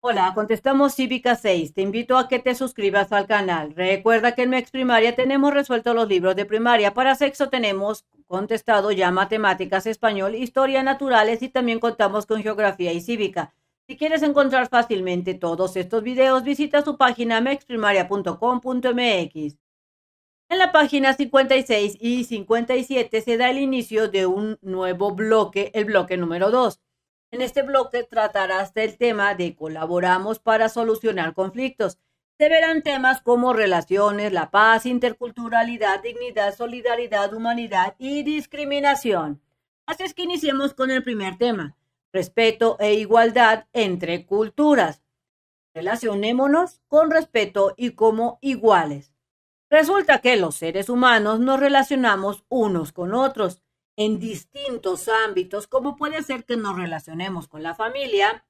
Hola, contestamos Cívica 6. Te invito a que te suscribas al canal. Recuerda que en Mex Primaria tenemos resueltos los libros de primaria. Para sexo tenemos contestado ya matemáticas, español, historia, naturales y también contamos con geografía y cívica. Si quieres encontrar fácilmente todos estos videos, visita su página mexprimaria.com.mx. En la página 56 y 57 se da el inicio de un nuevo bloque, el bloque número 2. En este bloque tratarás del tema de colaboramos para solucionar conflictos. Se verán temas como relaciones, la paz, interculturalidad, dignidad, solidaridad, humanidad y discriminación. Así es que iniciemos con el primer tema, respeto e igualdad entre culturas. Relacionémonos con respeto y como iguales. Resulta que los seres humanos nos relacionamos unos con otros en distintos ámbitos, como puede ser que nos relacionemos con la familia,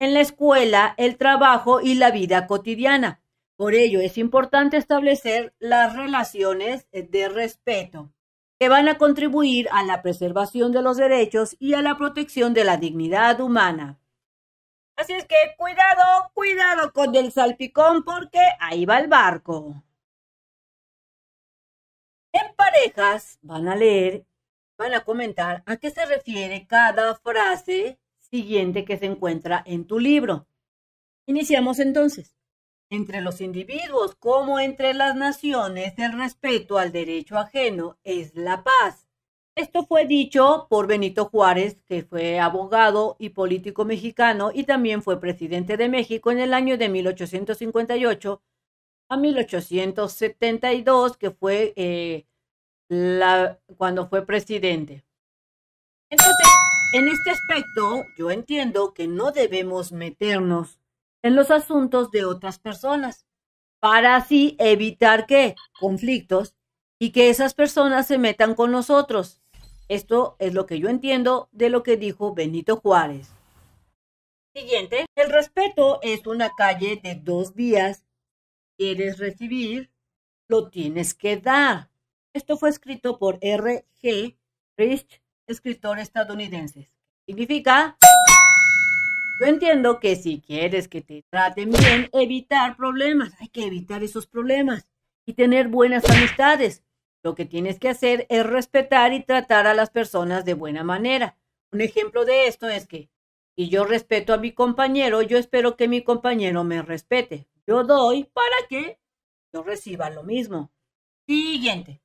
en la escuela, el trabajo y la vida cotidiana. Por ello es importante establecer las relaciones de respeto que van a contribuir a la preservación de los derechos y a la protección de la dignidad humana. Así es que cuidado, cuidado con el salpicón porque ahí va el barco. En parejas van a leer van a comentar a qué se refiere cada frase siguiente que se encuentra en tu libro. Iniciamos entonces. Entre los individuos como entre las naciones, el respeto al derecho ajeno es la paz. Esto fue dicho por Benito Juárez, que fue abogado y político mexicano y también fue presidente de México en el año de 1858 a 1872, que fue eh, cuando fue presidente. Entonces, en este aspecto, yo entiendo que no debemos meternos en los asuntos de otras personas para así evitar que conflictos y que esas personas se metan con nosotros. Esto es lo que yo entiendo de lo que dijo Benito Juárez. Siguiente, el respeto es una calle de dos vías. Quieres recibir, lo tienes que dar. Esto fue escrito por R.G. Rich, escritor estadounidense. Significa, yo entiendo que si quieres que te traten bien, evitar problemas. Hay que evitar esos problemas y tener buenas amistades. Lo que tienes que hacer es respetar y tratar a las personas de buena manera. Un ejemplo de esto es que si yo respeto a mi compañero, yo espero que mi compañero me respete. Yo doy para que yo reciba lo mismo. Siguiente.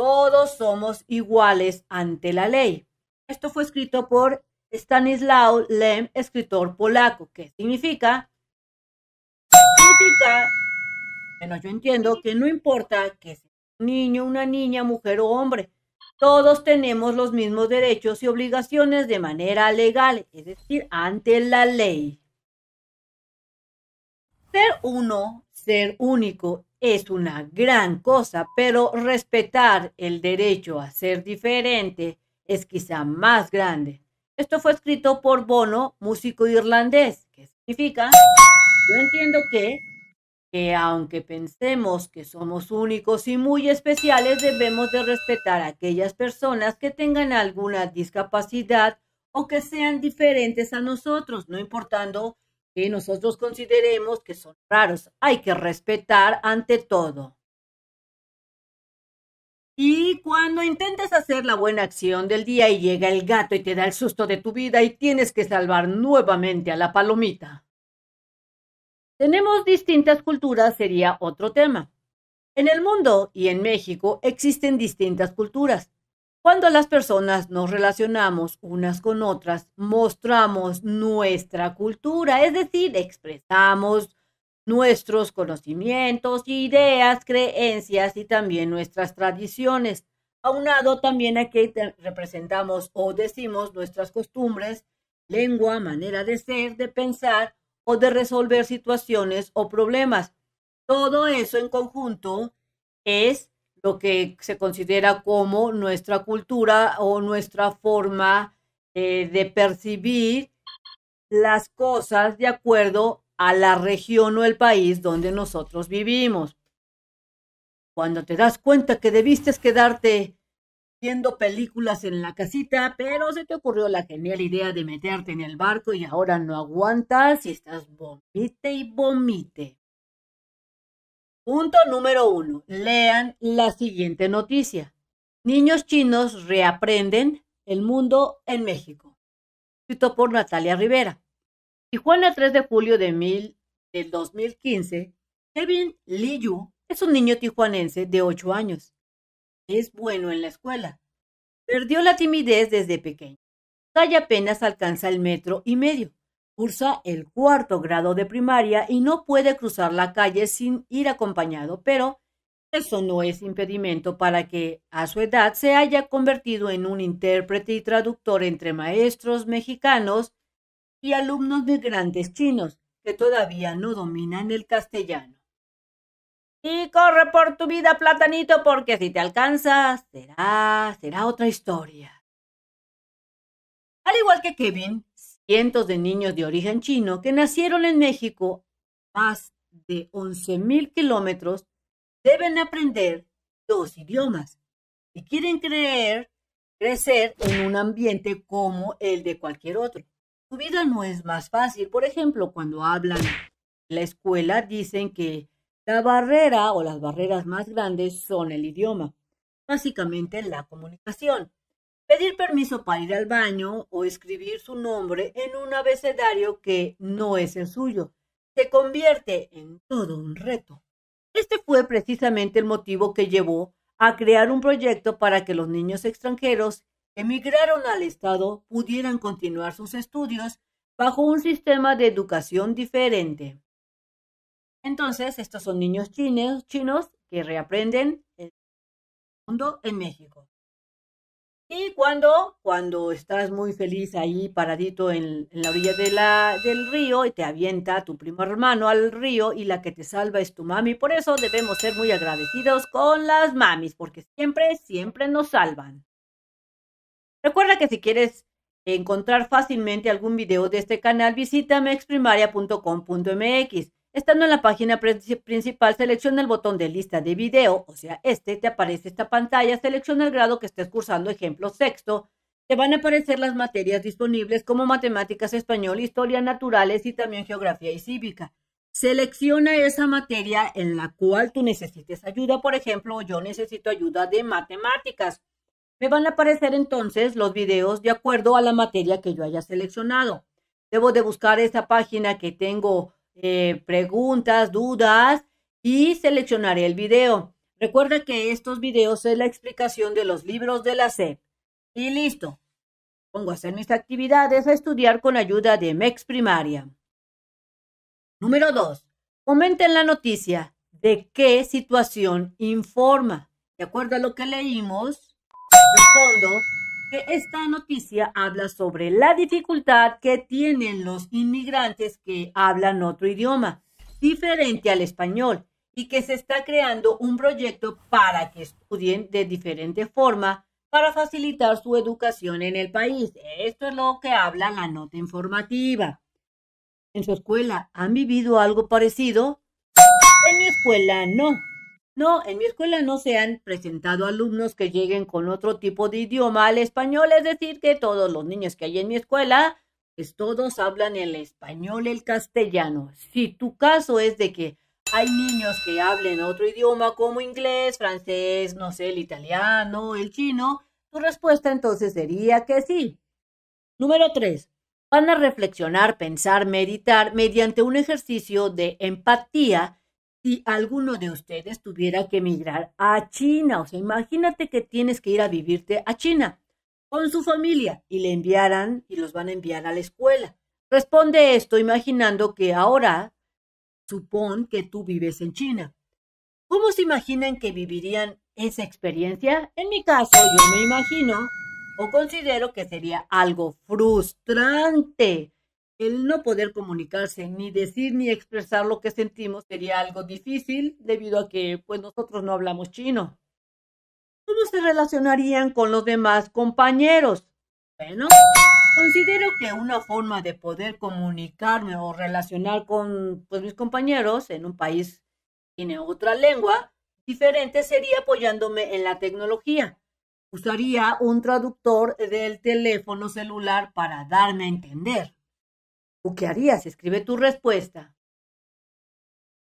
Todos somos iguales ante la ley. Esto fue escrito por Stanislaw Lem, escritor polaco, que significa, significa, bueno, yo entiendo que no importa que sea un niño, una niña, mujer o hombre, todos tenemos los mismos derechos y obligaciones de manera legal, es decir, ante la ley. Ser uno ser único es una gran cosa, pero respetar el derecho a ser diferente es quizá más grande. Esto fue escrito por Bono, músico irlandés, que significa, yo entiendo que, que aunque pensemos que somos únicos y muy especiales, debemos de respetar a aquellas personas que tengan alguna discapacidad o que sean diferentes a nosotros, no importando que nosotros consideremos que son raros. Hay que respetar ante todo. Y cuando intentas hacer la buena acción del día y llega el gato y te da el susto de tu vida y tienes que salvar nuevamente a la palomita. Tenemos distintas culturas, sería otro tema. En el mundo y en México existen distintas culturas. Cuando las personas nos relacionamos unas con otras, mostramos nuestra cultura, es decir, expresamos nuestros conocimientos, ideas, creencias y también nuestras tradiciones. Aunado también a que representamos o decimos nuestras costumbres, lengua, manera de ser, de pensar o de resolver situaciones o problemas. Todo eso en conjunto es lo que se considera como nuestra cultura o nuestra forma eh, de percibir las cosas de acuerdo a la región o el país donde nosotros vivimos. Cuando te das cuenta que debiste quedarte viendo películas en la casita, pero se te ocurrió la genial idea de meterte en el barco y ahora no aguantas y estás vomite y vomite. Punto número uno. Lean la siguiente noticia. Niños chinos reaprenden el mundo en México. Escrito por Natalia Rivera. Tijuana, 3 de julio de mil, 2015. Kevin Liu es un niño tijuanense de 8 años. Es bueno en la escuela. Perdió la timidez desde pequeño. Talla apenas alcanza el metro y medio cursa el cuarto grado de primaria y no puede cruzar la calle sin ir acompañado, pero eso no es impedimento para que, a su edad, se haya convertido en un intérprete y traductor entre maestros mexicanos y alumnos migrantes chinos que todavía no dominan el castellano. Y corre por tu vida, platanito, porque si te alcanzas, será, será otra historia. Al igual que Kevin, cientos de niños de origen chino que nacieron en México más de 11.000 kilómetros deben aprender dos idiomas y quieren creer, crecer en un ambiente como el de cualquier otro. Su vida no es más fácil. Por ejemplo, cuando hablan en la escuela dicen que la barrera o las barreras más grandes son el idioma, básicamente la comunicación pedir permiso para ir al baño o escribir su nombre en un abecedario que no es el suyo. Se convierte en todo un reto. Este fue precisamente el motivo que llevó a crear un proyecto para que los niños extranjeros que emigraron al Estado pudieran continuar sus estudios bajo un sistema de educación diferente. Entonces, estos son niños chinos, chinos que reaprenden el mundo en México. Y cuando, cuando estás muy feliz ahí paradito en, la orilla del río y te avienta tu primo hermano al río y la que te salva es tu mami. Por eso debemos ser muy agradecidos con las mamis, porque siempre, siempre nos salvan. Recuerda que si quieres encontrar fácilmente algún video de este canal, visita mexprimaria.com.mx. Estando en la página principal, selecciona el botón de lista de video, o sea, este, te aparece esta pantalla, selecciona el grado que estés cursando, ejemplo sexto, te van a aparecer las materias disponibles como matemáticas, español, historia, naturales y también geografía y cívica. Selecciona esa materia en la cual tú necesites ayuda, por ejemplo, yo necesito ayuda de matemáticas. Me van a aparecer entonces los videos de acuerdo a la materia que yo haya seleccionado. Debo de buscar esa página que tengo eh, preguntas, dudas y seleccionaré el video. Recuerda que estos videos es la explicación de los libros de la SEP. Y listo. Pongo a hacer mis actividades a estudiar con ayuda de MEX Primaria. Número 2. Comenten la noticia de qué situación informa. De acuerdo a lo que leímos, respondo esta noticia habla sobre la dificultad que tienen los inmigrantes que hablan otro idioma, diferente al español, y que se está creando un proyecto para que estudien de diferente forma para facilitar su educación en el país. Esto es lo que habla la nota informativa. ¿En su escuela han vivido algo parecido? En mi escuela no. No, en mi escuela no se han presentado alumnos que lleguen con otro tipo de idioma al español, es decir, que todos los niños que hay en mi escuela, pues todos hablan el español, el castellano. Si tu caso es de que hay niños que hablen otro idioma como inglés, francés, no sé, el italiano, el chino, tu respuesta entonces sería que sí. Número tres, Van a reflexionar, pensar, meditar mediante un ejercicio de empatía si alguno de ustedes tuviera que emigrar a China. O sea, imagínate que tienes que ir a vivirte a China con su familia y le enviaran y los van a enviar a la escuela. Responde esto imaginando que ahora supón que tú vives en China. ¿Cómo se imaginan que vivirían esa experiencia? En mi caso, yo me imagino o considero que sería algo frustrante el no poder comunicarse, ni decir ni expresar lo que sentimos sería algo difícil debido a que pues nosotros no hablamos chino. ¿Cómo se relacionarían con los demás compañeros? Bueno, considero que una forma de poder comunicarme o relacionar con pues, mis compañeros en un país tiene otra lengua diferente sería apoyándome en la tecnología. Usaría un traductor del teléfono celular para darme a entender qué harías? Escribe tu respuesta.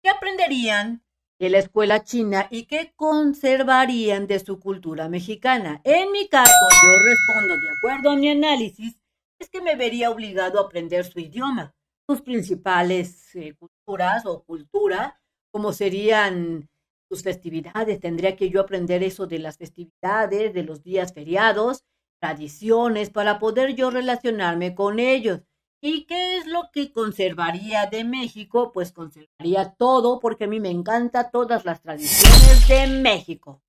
¿Qué aprenderían de la escuela china y qué conservarían de su cultura mexicana? En mi caso, yo respondo de acuerdo a mi análisis, es que me vería obligado a aprender su idioma, sus principales eh, culturas o cultura, como serían sus festividades, tendría que yo aprender eso de las festividades, de los días feriados, tradiciones, para poder yo relacionarme con ellos. ¿Y qué es lo que conservaría de México? Pues conservaría todo, porque a mí me encantan todas las tradiciones de México.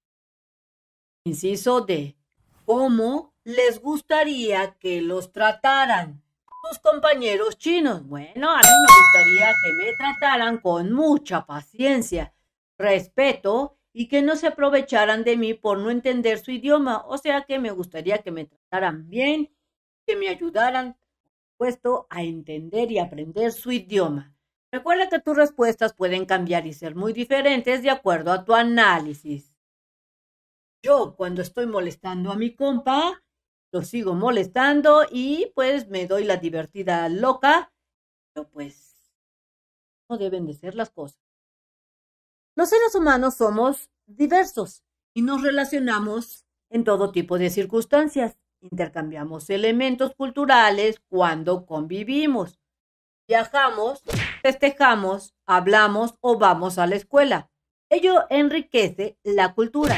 Inciso de ¿Cómo les gustaría que los trataran sus compañeros chinos? Bueno, a mí me gustaría que me trataran con mucha paciencia, respeto y que no se aprovecharan de mí por no entender su idioma. O sea que me gustaría que me trataran bien, que me ayudaran a entender y aprender su idioma. Recuerda que tus respuestas pueden cambiar y ser muy diferentes de acuerdo a tu análisis. Yo cuando estoy molestando a mi compa, lo sigo molestando y pues me doy la divertida loca, pero pues no deben de ser las cosas. Los seres humanos somos diversos y nos relacionamos en todo tipo de circunstancias intercambiamos elementos culturales cuando convivimos, viajamos, festejamos, hablamos o vamos a la escuela. Ello enriquece la cultura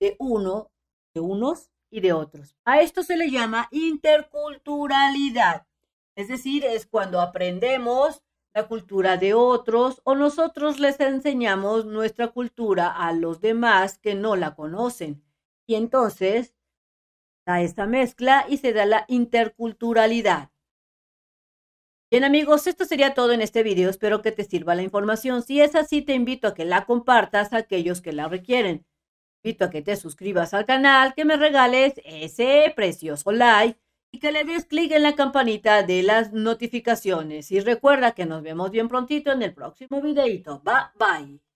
de uno, de unos y de otros. A esto se le llama interculturalidad, es decir, es cuando aprendemos la cultura de otros o nosotros les enseñamos nuestra cultura a los demás que no la conocen. Y entonces da esta mezcla y se da la interculturalidad. Bien amigos, esto sería todo en este video, espero que te sirva la información. Si es así, te invito a que la compartas a aquellos que la requieren. invito a que te suscribas al canal, que me regales ese precioso like y que le des clic en la campanita de las notificaciones. Y recuerda que nos vemos bien prontito en el próximo videito. Bye bye.